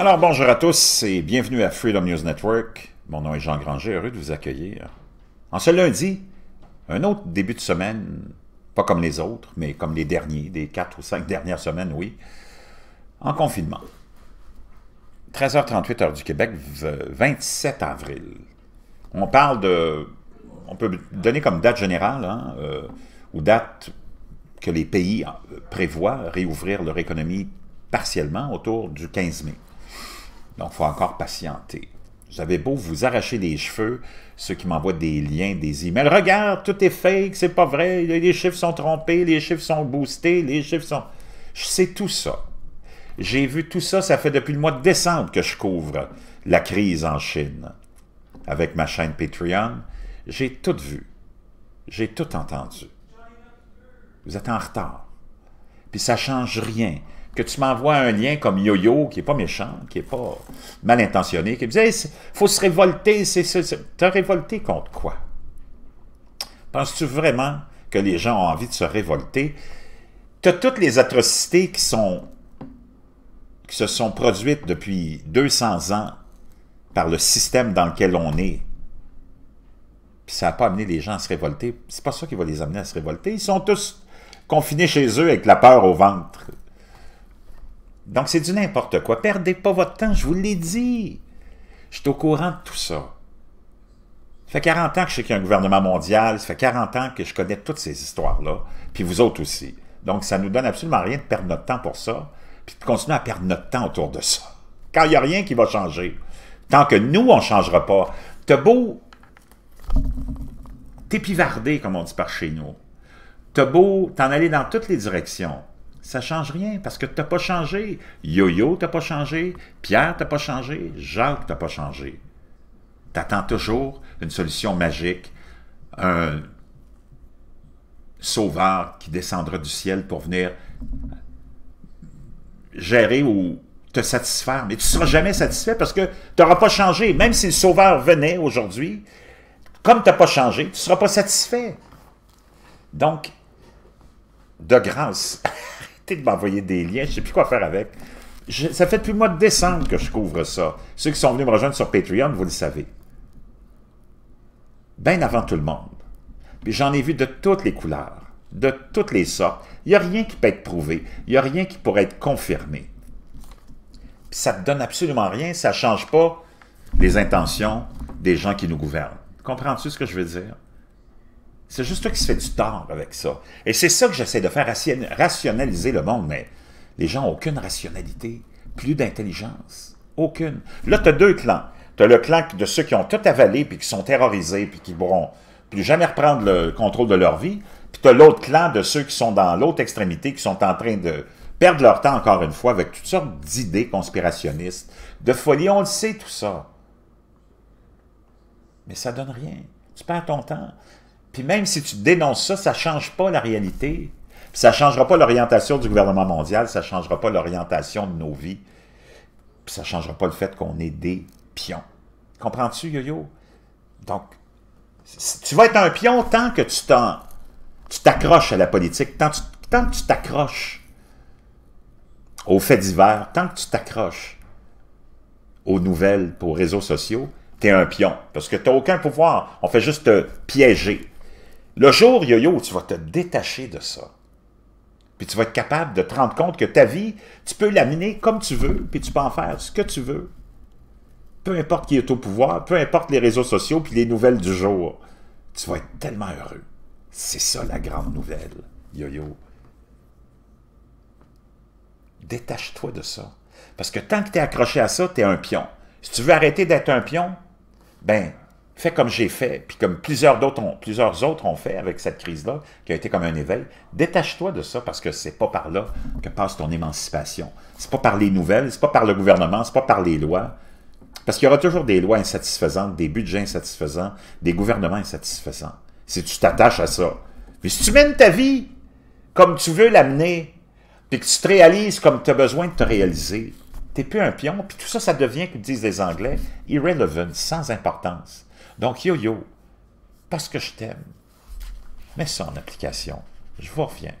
Alors bonjour à tous et bienvenue à Freedom News Network. Mon nom est Jean Granger, heureux de vous accueillir. En ce lundi, un autre début de semaine, pas comme les autres, mais comme les derniers, des quatre ou cinq dernières semaines, oui, en confinement. 13h38 heure du Québec, 27 avril. On parle de... On peut donner comme date générale, hein, euh, ou date que les pays euh, prévoient réouvrir leur économie partiellement autour du 15 mai. Donc, il faut encore patienter. J'avais beau vous arracher des cheveux, ceux qui m'envoient des liens, des emails. Regarde, tout est fake, c'est pas vrai, les chiffres sont trompés, les chiffres sont boostés, les chiffres sont... Je sais tout ça. J'ai vu tout ça, ça fait depuis le mois de décembre que je couvre la crise en Chine. Avec ma chaîne Patreon, j'ai tout vu. J'ai tout entendu. Vous êtes en retard. Puis ça change rien que tu m'envoies un lien comme yo -Yo, qui n'est pas méchant, qui n'est pas mal intentionné, qui me dit il faut se révolter, c'est Te révolter contre quoi? Penses-tu vraiment que les gens ont envie de se révolter? Tu as toutes les atrocités qui, sont, qui se sont produites depuis 200 ans par le système dans lequel on est. Puis ça n'a pas amené les gens à se révolter. C'est pas ça qui va les amener à se révolter. Ils sont tous confinés chez eux avec la peur au ventre. Donc, c'est du n'importe quoi. Perdez pas votre temps, je vous l'ai dit. Je suis au courant de tout ça. Ça fait 40 ans que je sais qu'il y a un gouvernement mondial, ça fait 40 ans que je connais toutes ces histoires-là, puis vous autres aussi. Donc, ça ne nous donne absolument rien de perdre notre temps pour ça, puis de continuer à perdre notre temps autour de ça. Quand il n'y a rien qui va changer, tant que nous, on ne changera pas, t'as beau t'épivarder, comme on dit par chez nous, t'as beau t'en aller dans toutes les directions, ça change rien parce que tu n'as pas changé. Yo-Yo, tu n'as pas changé. Pierre, tu n'as pas changé. Jacques, tu n'as pas changé. Tu attends toujours une solution magique, un sauveur qui descendra du ciel pour venir gérer ou te satisfaire. Mais tu ne seras jamais satisfait parce que tu n'auras pas changé. Même si le sauveur venait aujourd'hui, comme tu n'as pas changé, tu ne seras pas satisfait. Donc, de grâce. de m'envoyer des liens, je sais plus quoi faire avec. ça fait depuis le mois de décembre que je couvre ça. Ceux qui sont venus me rejoindre sur Patreon, vous le savez. Bien avant tout le monde. Puis j'en ai vu de toutes les couleurs, de toutes les sortes. Il n'y a rien qui peut être prouvé. Il n'y a rien qui pourrait être confirmé. ça ne donne absolument rien. Ça ne change pas les intentions des gens qui nous gouvernent. Comprends-tu ce que je veux dire? C'est juste toi qui se fais du tort avec ça. Et c'est ça que j'essaie de faire, rationaliser le monde, mais les gens n'ont aucune rationalité, plus d'intelligence, aucune. Là, tu as deux clans. Tu as le clan de ceux qui ont tout avalé, puis qui sont terrorisés, puis qui ne pourront plus jamais reprendre le contrôle de leur vie, puis tu as l'autre clan de ceux qui sont dans l'autre extrémité, qui sont en train de perdre leur temps, encore une fois, avec toutes sortes d'idées conspirationnistes, de folie, on le sait, tout ça. Mais ça donne rien. Tu perds ton temps. Puis même si tu dénonces ça, ça ne change pas la réalité. Puis ça ne changera pas l'orientation du gouvernement mondial, ça ne changera pas l'orientation de nos vies. Puis ça ne changera pas le fait qu'on est des pions. Comprends-tu, Yo-Yo? Donc, tu vas être un pion tant que tu t'accroches à la politique, tant, que tu t'accroches aux faits divers, tant que tu t'accroches aux nouvelles, aux réseaux sociaux, tu es un pion. Parce que tu n'as aucun pouvoir. On fait juste piéger. Le jour, yo-yo, tu vas te détacher de ça. Puis tu vas être capable de te rendre compte que ta vie, tu peux la comme tu veux, puis tu peux en faire ce que tu veux. Peu importe qui est au pouvoir, peu importe les réseaux sociaux, puis les nouvelles du jour. Tu vas être tellement heureux. C'est ça la grande nouvelle, yo-yo. Détache-toi de ça. Parce que tant que tu es accroché à ça, tu es un pion. Si tu veux arrêter d'être un pion, ben, fais comme j'ai fait, puis comme plusieurs, d'autres ont, plusieurs autres ont fait avec cette crise-là, qui a été comme un éveil, détache-toi de ça parce que c'est pas par là que passe ton émancipation. C'est pas par les nouvelles, c'est pas par le gouvernement, c'est pas par les lois. Parce qu'il y aura toujours des lois insatisfaisantes, des budgets insatisfaisants, des gouvernements insatisfaisants. Si tu t'attaches à ça. Mais si tu mènes ta vie comme tu veux l'amener, puis que tu te réalises comme tu as besoin de te réaliser, t'es plus un pion, puis tout ça, ça devient, comme disent les Anglais, irrelevant, sans importance. Donc, yo-yo, parce que je t'aime, mets ça en application. Je vous reviens.